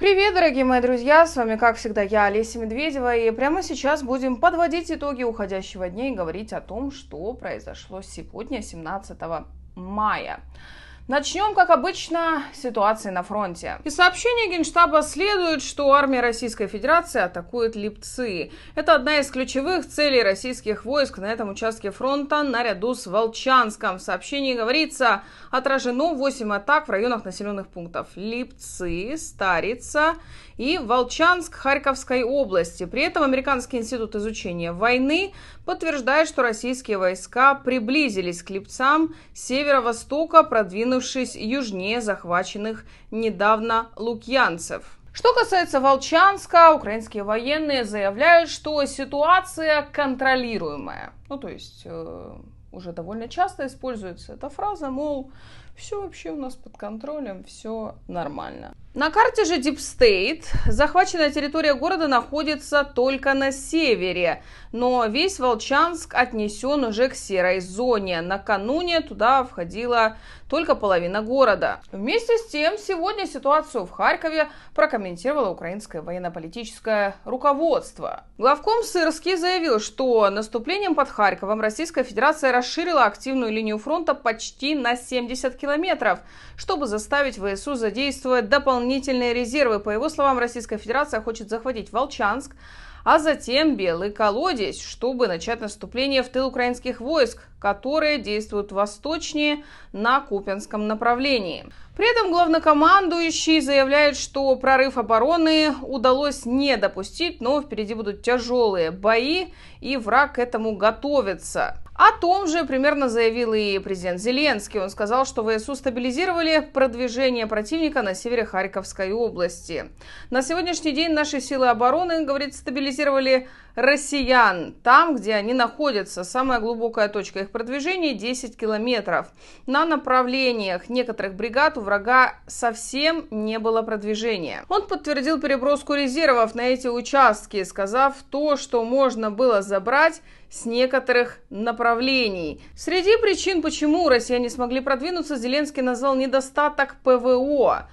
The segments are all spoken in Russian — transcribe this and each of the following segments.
Привет, дорогие мои друзья! С вами, как всегда, я, Олеся Медведева, и прямо сейчас будем подводить итоги уходящего дня и говорить о том, что произошло сегодня, 17 мая. Начнем, как обычно, с ситуации на фронте. Из сообщения Генштаба следует, что армия Российской Федерации атакует Липцы. Это одна из ключевых целей российских войск на этом участке фронта наряду с Волчанском. В сообщении говорится, отражено 8 атак в районах населенных пунктов Липцы, Старица и Волчанск Харьковской области. При этом Американский институт изучения войны подтверждает, что российские войска приблизились к липцам северо-востока, продвинувшись южнее захваченных недавно лукьянцев. Что касается Волчанска, украинские военные заявляют, что ситуация контролируемая. Ну, то есть, э, уже довольно часто используется эта фраза, мол, все вообще у нас под контролем, все нормально. На карте же Deep State захваченная территория города находится только на севере, но весь Волчанск отнесен уже к серой зоне. Накануне туда входила только половина города. Вместе с тем, сегодня ситуацию в Харькове прокомментировало украинское военно-политическое руководство. Главком Сырский заявил, что наступлением под Харьковом Российская Федерация расширила активную линию фронта почти на 70 километров, чтобы заставить ВСУ задействовать дополнительные резервы. По его словам, Российская Федерация хочет захватить Волчанск, а затем Белый колодец, чтобы начать наступление в тыл украинских войск, которые действуют восточнее на Купинском направлении. При этом главнокомандующий заявляет, что прорыв обороны удалось не допустить, но впереди будут тяжелые бои, и враг к этому готовится. О том же примерно заявил и президент Зеленский. Он сказал, что ВСУ стабилизировали продвижение противника на севере Харьковской области. На сегодняшний день наши силы обороны, говорит, стабилизировали россиян там, где они находятся. Самая глубокая точка их продвижения 10 километров. На направлениях некоторых бригад у врага совсем не было продвижения. Он подтвердил переброску резервов на эти участки, сказав то, что можно было забрать с некоторых направлений. Среди причин, почему россияне смогли продвинуться, Зеленский назвал недостаток ПВО.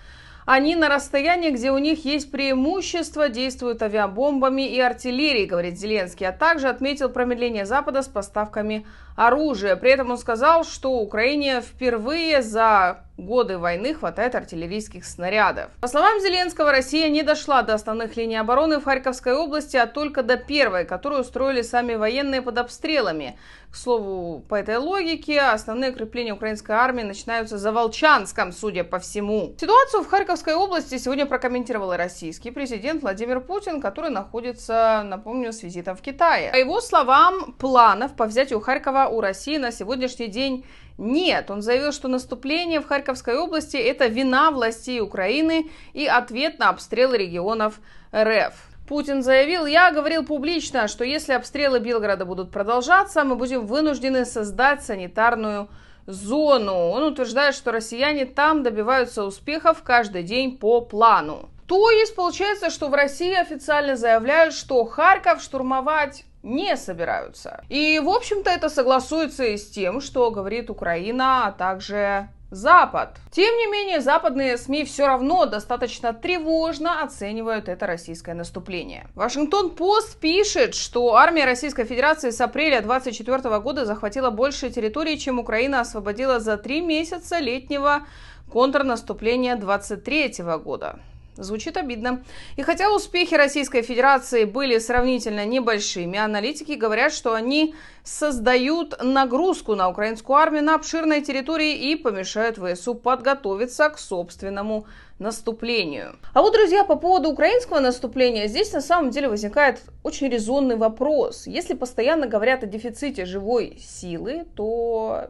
Они на расстоянии, где у них есть преимущество, действуют авиабомбами и артиллерией, говорит Зеленский, а также отметил промедление Запада с поставками оружие. При этом он сказал, что Украине впервые за годы войны хватает артиллерийских снарядов. По словам Зеленского, Россия не дошла до основных линий обороны в Харьковской области, а только до первой, которую устроили сами военные под обстрелами. К слову, по этой логике, основные укрепления украинской армии начинаются за Волчанском, судя по всему. Ситуацию в Харьковской области сегодня прокомментировал и российский президент Владимир Путин, который находится, напомню, с визитом в Китае. По его словам, планов по взятию Харькова у России на сегодняшний день нет. Он заявил, что наступление в Харьковской области – это вина властей Украины и ответ на обстрелы регионов РФ. Путин заявил, я говорил публично, что если обстрелы Белграда будут продолжаться, мы будем вынуждены создать санитарную зону. Он утверждает, что россияне там добиваются успехов каждый день по плану. То есть получается, что в России официально заявляют, что Харьков штурмовать не собираются. И, в общем-то, это согласуется и с тем, что говорит Украина, а также Запад. Тем не менее, западные СМИ все равно достаточно тревожно оценивают это российское наступление. Вашингтон Пост пишет, что армия Российской Федерации с апреля 2024 года захватила больше территории, чем Украина освободила за три месяца летнего контрнаступления 2023 года. Звучит обидно. И хотя успехи Российской Федерации были сравнительно небольшими, аналитики говорят, что они создают нагрузку на украинскую армию на обширной территории и помешают ВСУ подготовиться к собственному наступлению. А вот, друзья, по поводу украинского наступления, здесь на самом деле возникает очень резонный вопрос. Если постоянно говорят о дефиците живой силы, то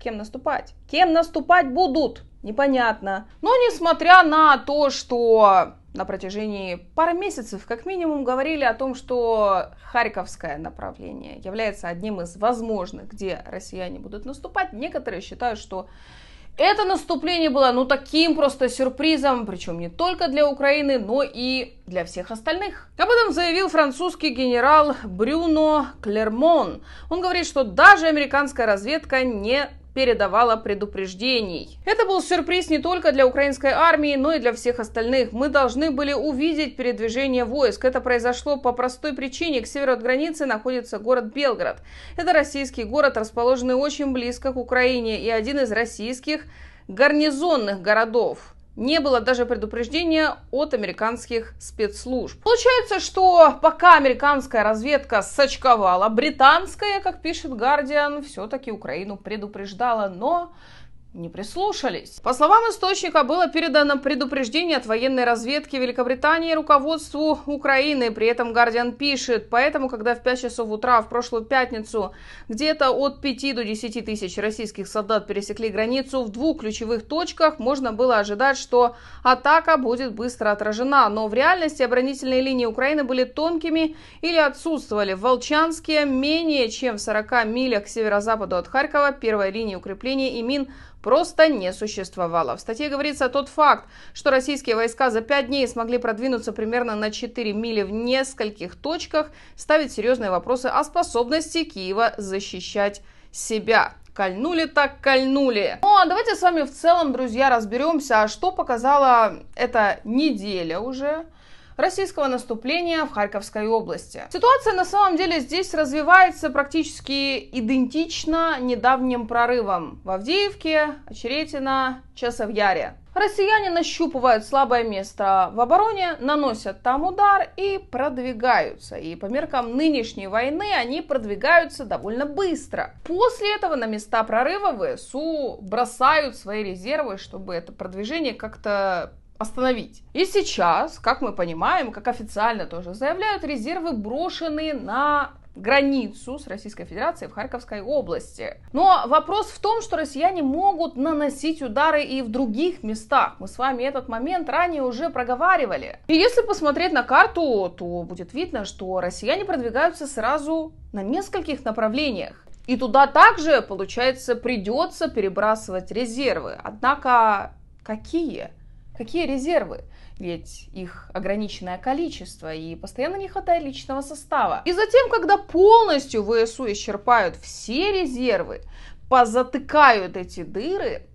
кем наступать? Кем наступать будут? непонятно. Но несмотря на то, что на протяжении пары месяцев как минимум говорили о том, что Харьковское направление является одним из возможных, где россияне будут наступать, некоторые считают, что это наступление было ну таким просто сюрпризом, причем не только для Украины, но и для всех остальных. Об этом заявил французский генерал Брюно Клермон. Он говорит, что даже американская разведка не передавала предупреждений. Это был сюрприз не только для украинской армии, но и для всех остальных. Мы должны были увидеть передвижение войск. Это произошло по простой причине. К северу от границы находится город Белград. Это российский город, расположенный очень близко к Украине и один из российских гарнизонных городов не было даже предупреждения от американских спецслужб. Получается, что пока американская разведка сочковала, британская, как пишет Guardian, все-таки Украину предупреждала, но не прислушались. По словам источника, было передано предупреждение от военной разведки Великобритании руководству Украины. При этом Гардиан пишет, поэтому, когда в 5 часов утра в прошлую пятницу где-то от 5 до 10 тысяч российских солдат пересекли границу в двух ключевых точках, можно было ожидать, что атака будет быстро отражена. Но в реальности оборонительные линии Украины были тонкими или отсутствовали. В Волчанске менее чем в 40 милях к северо-западу от Харькова первая линия укреплений и мин просто не существовало. В статье говорится тот факт, что российские войска за пять дней смогли продвинуться примерно на 4 мили в нескольких точках, ставит серьезные вопросы о способности Киева защищать себя. Кольнули так кольнули. Ну а давайте с вами в целом, друзья, разберемся, а что показала эта неделя уже – российского наступления в Харьковской области. Ситуация на самом деле здесь развивается практически идентично недавним прорывам в Авдеевке, Очеретино, Часовьяре. Россияне нащупывают слабое место в обороне, наносят там удар и продвигаются. И по меркам нынешней войны они продвигаются довольно быстро. После этого на места прорыва ВСУ бросают свои резервы, чтобы это продвижение как-то остановить. И сейчас, как мы понимаем, как официально тоже заявляют, резервы брошены на границу с Российской Федерацией в Харьковской области. Но вопрос в том, что россияне могут наносить удары и в других местах. Мы с вами этот момент ранее уже проговаривали. И если посмотреть на карту, то будет видно, что россияне продвигаются сразу на нескольких направлениях. И туда также, получается, придется перебрасывать резервы. Однако какие? Какие резервы? Ведь их ограниченное количество и постоянно не хватает личного состава. И затем, когда полностью ВСУ исчерпают все резервы, позатыкают эти дыры,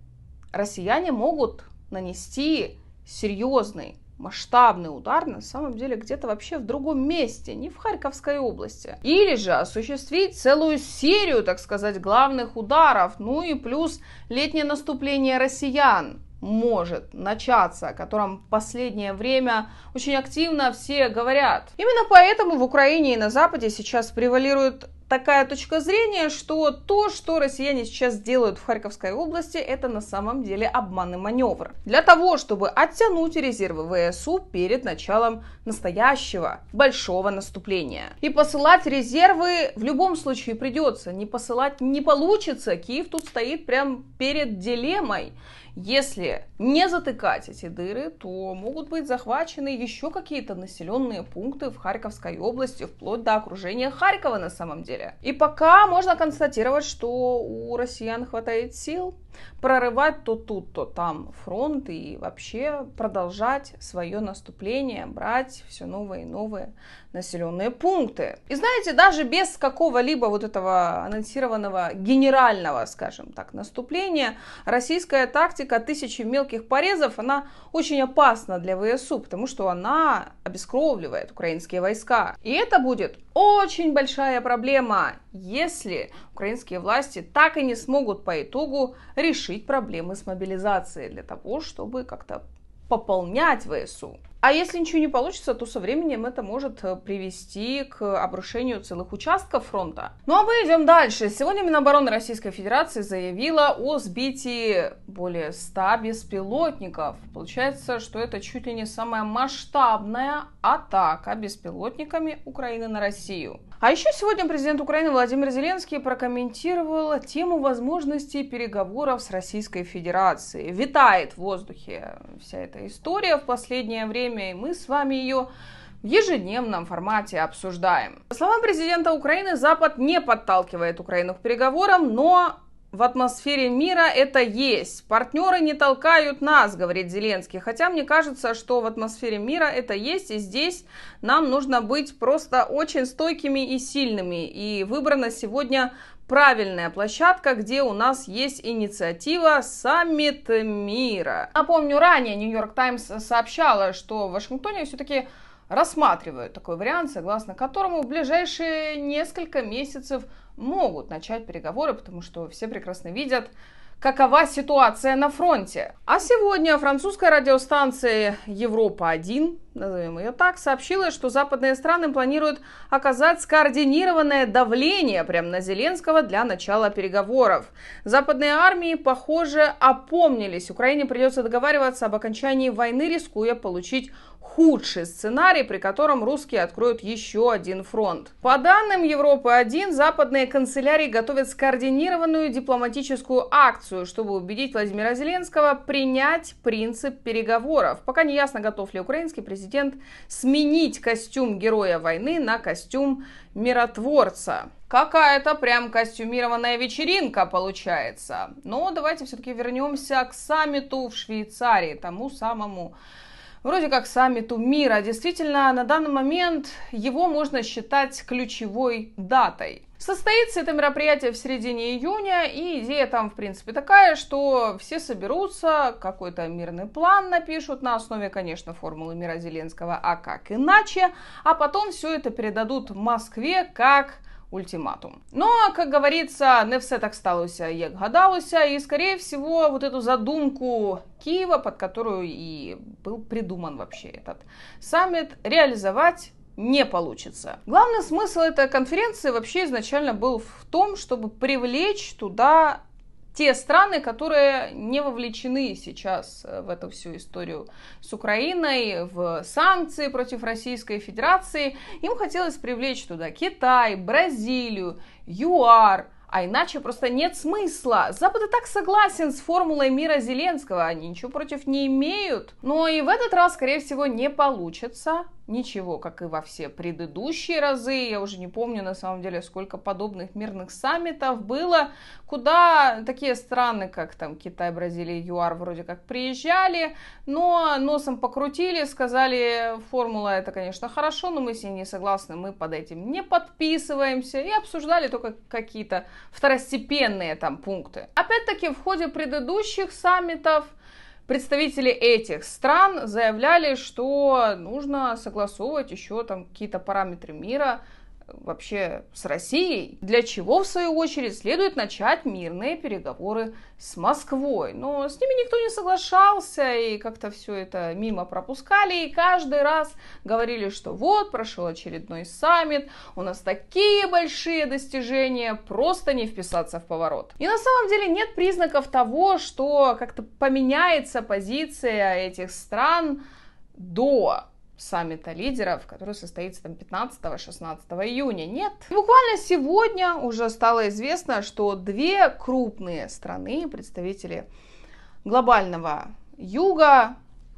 россияне могут нанести серьезный масштабный удар на самом деле где-то вообще в другом месте, не в Харьковской области. Или же осуществить целую серию, так сказать, главных ударов, ну и плюс летнее наступление россиян может начаться, о котором в последнее время очень активно все говорят. Именно поэтому в Украине и на Западе сейчас превалирует такая точка зрения, что то, что россияне сейчас делают в Харьковской области, это на самом деле обман и маневр. Для того, чтобы оттянуть резервы ВСУ перед началом настоящего большого наступления. И посылать резервы в любом случае придется. Не посылать не получится. Киев тут стоит прямо перед дилеммой. Если не затыкать эти дыры, то могут быть захвачены еще какие-то населенные пункты в Харьковской области, вплоть до окружения Харькова на самом деле. И пока можно констатировать, что у россиян хватает сил, прорывать то тут, то там фронт и вообще продолжать свое наступление, брать все новые и новые населенные пункты. И знаете, даже без какого-либо вот этого анонсированного генерального, скажем так, наступления, российская тактика тысячи мелких порезов, она очень опасна для ВСУ, потому что она обескровливает украинские войска. И это будет очень большая проблема, если украинские власти так и не смогут по итогу решить проблемы с мобилизацией для того, чтобы как-то пополнять ВСУ. А если ничего не получится, то со временем это может э, привести к обрушению целых участков фронта. Ну а мы идем дальше. Сегодня Минобороны Российской Федерации заявила о сбитии более 100 беспилотников. Получается, что это чуть ли не самая масштабная атака беспилотниками Украины на Россию. А еще сегодня президент Украины Владимир Зеленский прокомментировал тему возможности переговоров с Российской Федерацией. Витает в воздухе вся эта история в последнее время время, и мы с вами ее в ежедневном формате обсуждаем. По словам президента Украины, Запад не подталкивает Украину к переговорам, но в атмосфере мира это есть. Партнеры не толкают нас, говорит Зеленский. Хотя мне кажется, что в атмосфере мира это есть, и здесь нам нужно быть просто очень стойкими и сильными. И выбрано сегодня правильная площадка, где у нас есть инициатива «Саммит мира». Напомню, ранее Нью-Йорк Таймс сообщала, что в Вашингтоне все-таки рассматривают такой вариант, согласно которому в ближайшие несколько месяцев могут начать переговоры, потому что все прекрасно видят, какова ситуация на фронте. А сегодня французская радиостанция «Европа-1» назовем ее так, сообщила, что западные страны планируют оказать скоординированное давление прямо на Зеленского для начала переговоров. Западные армии, похоже, опомнились. Украине придется договариваться об окончании войны, рискуя получить худший сценарий, при котором русские откроют еще один фронт. По данным Европы-1, западные канцелярии готовят скоординированную дипломатическую акцию, чтобы убедить Владимира Зеленского принять принцип переговоров. Пока не ясно, готов ли украинский президент президент сменить костюм героя войны на костюм миротворца. Какая-то прям костюмированная вечеринка получается. Но давайте все-таки вернемся к саммиту в Швейцарии, тому самому вроде как саммиту мира. Действительно, на данный момент его можно считать ключевой датой – Состоится это мероприятие в середине июня, и идея там, в принципе, такая, что все соберутся, какой-то мирный план напишут на основе, конечно, формулы мира Зеленского, а как иначе, а потом все это передадут Москве как ультиматум. Но, ну, а, как говорится, не все так сталося, як гадалося, и, скорее всего, вот эту задумку Киева, под которую и был придуман вообще этот саммит, реализовать не получится. Главный смысл этой конференции вообще изначально был в том, чтобы привлечь туда те страны, которые не вовлечены сейчас э, в эту всю историю с Украиной, в санкции против Российской Федерации, им хотелось привлечь туда Китай, Бразилию, ЮАР, а иначе просто нет смысла. Запад и так согласен с формулой мира Зеленского, они ничего против не имеют. Но и в этот раз, скорее всего, не получится ничего, как и во все предыдущие разы. Я уже не помню, на самом деле, сколько подобных мирных саммитов было, куда такие страны, как там Китай, Бразилия, ЮАР вроде как приезжали, но носом покрутили, сказали, формула это, конечно, хорошо, но мы с ней не согласны, мы под этим не подписываемся, и обсуждали только какие-то второстепенные там пункты. Опять-таки, в ходе предыдущих саммитов представители этих стран заявляли, что нужно согласовывать еще там какие-то параметры мира вообще с Россией, для чего, в свою очередь, следует начать мирные переговоры с Москвой. Но с ними никто не соглашался, и как-то все это мимо пропускали, и каждый раз говорили, что вот, прошел очередной саммит, у нас такие большие достижения, просто не вписаться в поворот. И на самом деле нет признаков того, что как-то поменяется позиция этих стран до саммита лидеров, который состоится там 15-16 июня. Нет. И буквально сегодня уже стало известно, что две крупные страны, представители глобального юга,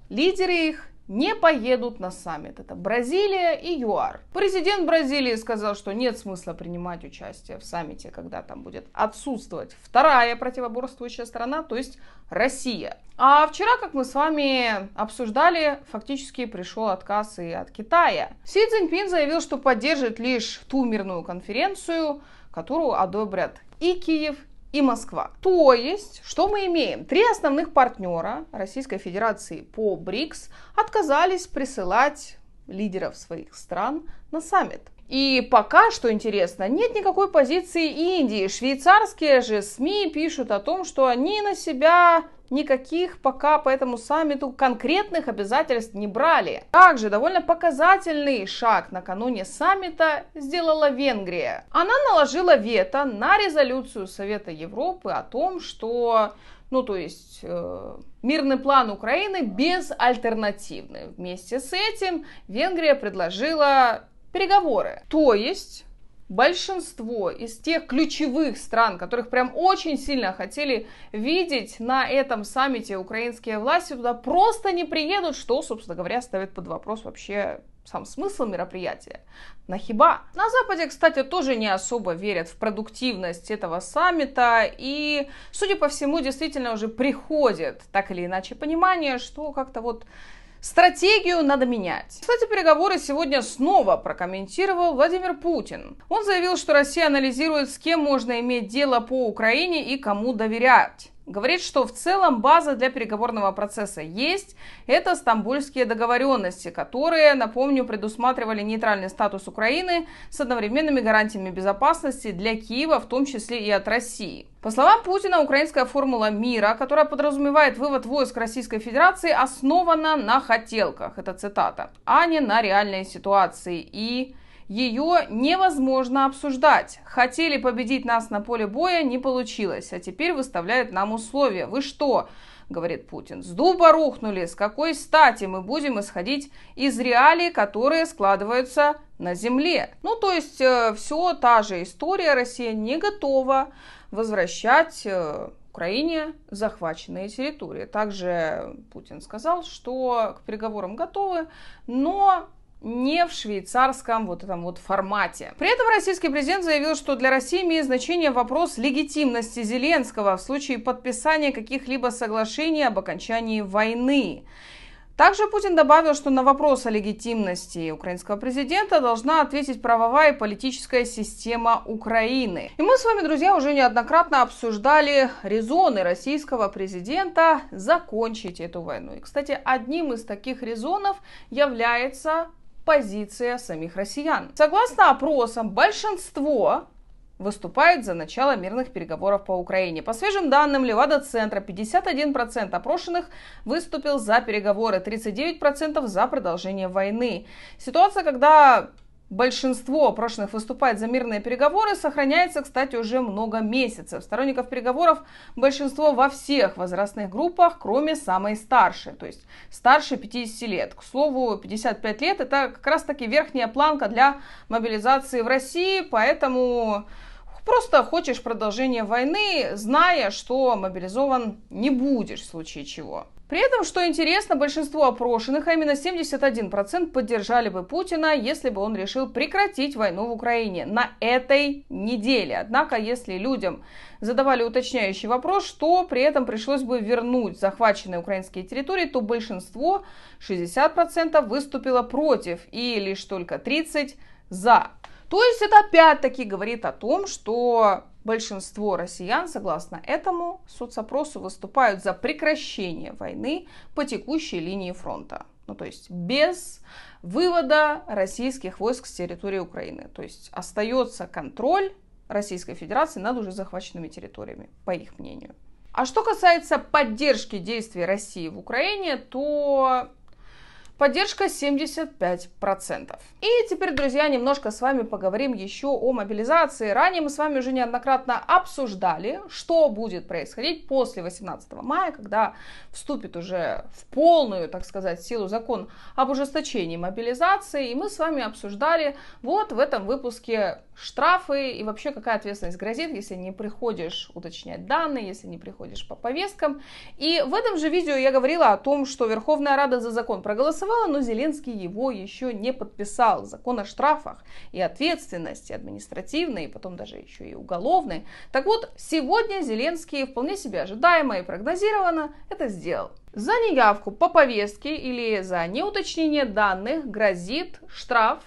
лидеры их, не поедут на саммит. Это Бразилия и ЮАР. Президент Бразилии сказал, что нет смысла принимать участие в саммите, когда там будет отсутствовать вторая противоборствующая страна, то есть Россия. А вчера, как мы с вами обсуждали, фактически пришел отказ и от Китая. Си Цзиньпин заявил, что поддержит лишь ту мирную конференцию, которую одобрят и Киев, и Москва. То есть, что мы имеем? Три основных партнера Российской Федерации по БРИКС отказались присылать лидеров своих стран на саммит. И пока, что интересно, нет никакой позиции Индии. Швейцарские же СМИ пишут о том, что они на себя никаких пока по этому саммиту конкретных обязательств не брали. Также довольно показательный шаг накануне саммита сделала Венгрия. Она наложила вето на резолюцию Совета Европы о том, что ну, то есть э, мирный план Украины безальтернативный. Вместе с этим Венгрия предложила переговоры. То есть большинство из тех ключевых стран, которых прям очень сильно хотели видеть на этом саммите украинские власти, туда просто не приедут, что, собственно говоря, ставит под вопрос вообще сам смысл мероприятия. Нахиба. На Западе, кстати, тоже не особо верят в продуктивность этого саммита. И, судя по всему, действительно уже приходит так или иначе понимание, что как-то вот Стратегию надо менять. Кстати, переговоры сегодня снова прокомментировал Владимир Путин. Он заявил, что Россия анализирует, с кем можно иметь дело по Украине и кому доверять. Говорит, что в целом база для переговорного процесса есть. Это стамбульские договоренности, которые, напомню, предусматривали нейтральный статус Украины с одновременными гарантиями безопасности для Киева, в том числе и от России. По словам Путина, украинская формула мира, которая подразумевает вывод войск Российской Федерации, основана на хотелках, это цитата, а не на реальной ситуации и ее невозможно обсуждать. Хотели победить нас на поле боя, не получилось, а теперь выставляют нам условия. Вы что? говорит Путин. С дуба рухнули, с какой стати мы будем исходить из реалий, которые складываются на земле. Ну, то есть, э, все та же история. Россия не готова возвращать э, Украине захваченные территории. Также Путин сказал, что к переговорам готовы, но не в швейцарском вот этом вот формате. При этом российский президент заявил, что для России имеет значение вопрос легитимности Зеленского в случае подписания каких-либо соглашений об окончании войны. Также Путин добавил, что на вопрос о легитимности украинского президента должна ответить правовая и политическая система Украины. И мы с вами, друзья, уже неоднократно обсуждали резоны российского президента закончить эту войну. И, кстати, одним из таких резонов является позиция самих россиян. Согласно опросам, большинство выступает за начало мирных переговоров по Украине. По свежим данным Левада-центра, 51% опрошенных выступил за переговоры, 39% за продолжение войны. Ситуация, когда большинство опрошенных выступает за мирные переговоры, сохраняется, кстати, уже много месяцев. Сторонников переговоров большинство во всех возрастных группах, кроме самой старшей, то есть старше 50 лет. К слову, 55 лет это как раз-таки верхняя планка для мобилизации в России, поэтому просто хочешь продолжения войны, зная, что мобилизован не будешь в случае чего. При этом, что интересно, большинство опрошенных, а именно 71%, поддержали бы Путина, если бы он решил прекратить войну в Украине на этой неделе. Однако, если людям задавали уточняющий вопрос, что при этом пришлось бы вернуть захваченные украинские территории, то большинство, 60%, выступило против и лишь только 30% за. То есть это опять-таки говорит о том, что Большинство россиян, согласно этому соцопросу, выступают за прекращение войны по текущей линии фронта. Ну, то есть без вывода российских войск с территории Украины. То есть остается контроль Российской Федерации над уже захваченными территориями, по их мнению. А что касается поддержки действий России в Украине, то поддержка 75%. И теперь, друзья, немножко с вами поговорим еще о мобилизации. Ранее мы с вами уже неоднократно обсуждали, что будет происходить после 18 мая, когда вступит уже в полную, так сказать, силу закон об ужесточении мобилизации. И мы с вами обсуждали вот в этом выпуске штрафы и вообще какая ответственность грозит, если не приходишь уточнять данные, если не приходишь по повесткам. И в этом же видео я говорила о том, что Верховная Рада за закон проголосовала, проголосовала, но Зеленский его еще не подписал. Закон о штрафах и ответственности административной, и потом даже еще и уголовной. Так вот, сегодня Зеленский вполне себе ожидаемо и прогнозированно это сделал. За неявку по повестке или за неуточнение данных грозит штраф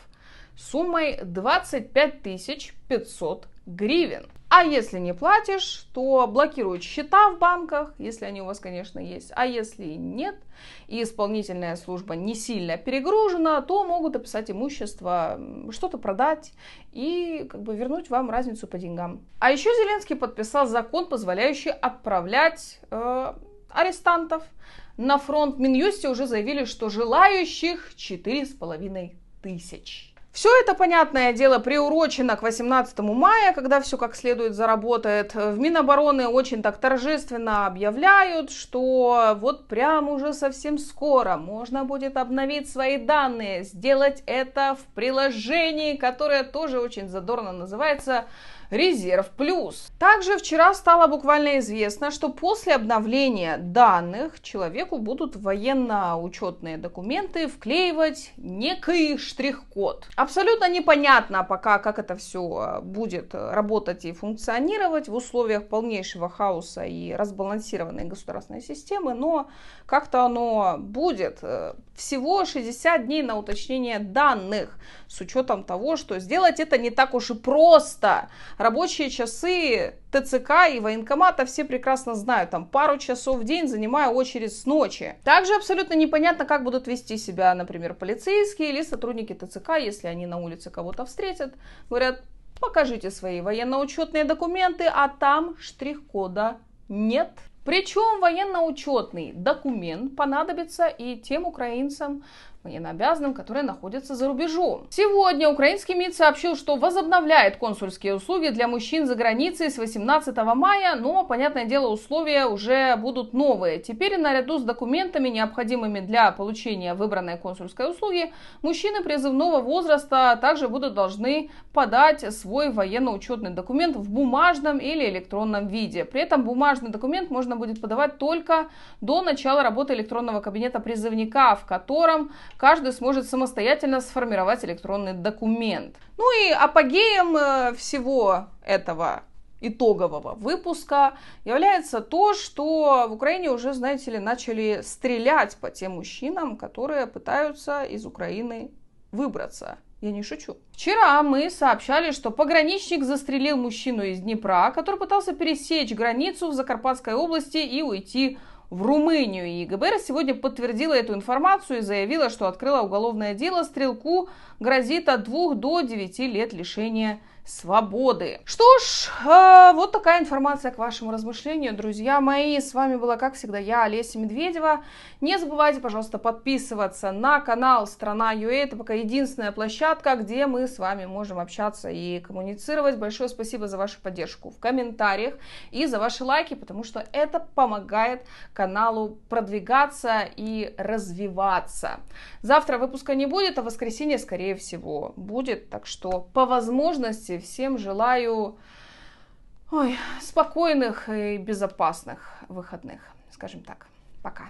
суммой 25 500 гривен. А если не платишь, то блокируют счета в банках, если они у вас, конечно, есть. А если нет, и исполнительная служба не сильно перегружена, то могут описать имущество, что-то продать и как бы вернуть вам разницу по деньгам. А еще Зеленский подписал закон, позволяющий отправлять э, арестантов на фронт. Минюсте уже заявили, что желающих 4,5 тысячи. Все это, понятное дело, приурочено к 18 мая, когда все как следует заработает. В Минобороны очень так торжественно объявляют, что вот прям уже совсем скоро можно будет обновить свои данные, сделать это в приложении, которое тоже очень задорно называется резерв плюс. Также вчера стало буквально известно, что после обновления данных человеку будут военно-учетные документы вклеивать некий штрих-код. Абсолютно непонятно пока, как это все э, будет э, работать и функционировать в условиях полнейшего хаоса и разбалансированной государственной системы, но как-то оно будет. Э, всего 60 дней на уточнение данных с учетом того, что сделать это не так уж и просто рабочие часы ТЦК и военкомата все прекрасно знают. Там пару часов в день занимаю очередь с ночи. Также абсолютно непонятно, как будут вести себя, например, полицейские или сотрудники ТЦК, если они на улице кого-то встретят. Говорят, покажите свои военно-учетные документы, а там штрих-кода нет. Причем военно-учетный документ понадобится и тем украинцам, военнообязанным, которые находятся за рубежом. Сегодня украинский МИД сообщил, что возобновляет консульские услуги для мужчин за границей с 18 мая, но, понятное дело, условия уже будут новые. Теперь наряду с документами, необходимыми для получения выбранной консульской услуги, мужчины призывного возраста также будут должны подать свой военно-учетный документ в бумажном или электронном виде. При этом бумажный документ можно можно будет подавать только до начала работы электронного кабинета призывника, в котором каждый сможет самостоятельно сформировать электронный документ. Ну и апогеем э, всего этого итогового выпуска является то, что в Украине уже, знаете ли, начали стрелять по тем мужчинам, которые пытаются из Украины выбраться. Я не шучу. Вчера мы сообщали, что пограничник застрелил мужчину из Днепра, который пытался пересечь границу в Закарпатской области и уйти в Румынию. И ГБР сегодня подтвердила эту информацию и заявила, что открыла уголовное дело. Стрелку грозит от 2 до 9 лет лишения свободы. Что ж, э, вот такая информация к вашему размышлению, друзья мои. С вами была, как всегда, я, Олеся Медведева. Не забывайте, пожалуйста, подписываться на канал Страна Юэ. Это пока единственная площадка, где мы с вами можем общаться и коммуницировать. Большое спасибо за вашу поддержку в комментариях и за ваши лайки, потому что это помогает каналу продвигаться и развиваться. Завтра выпуска не будет, а в воскресенье, скорее всего, будет. Так что по возможности всем желаю ой, спокойных и безопасных выходных, скажем так. Пока.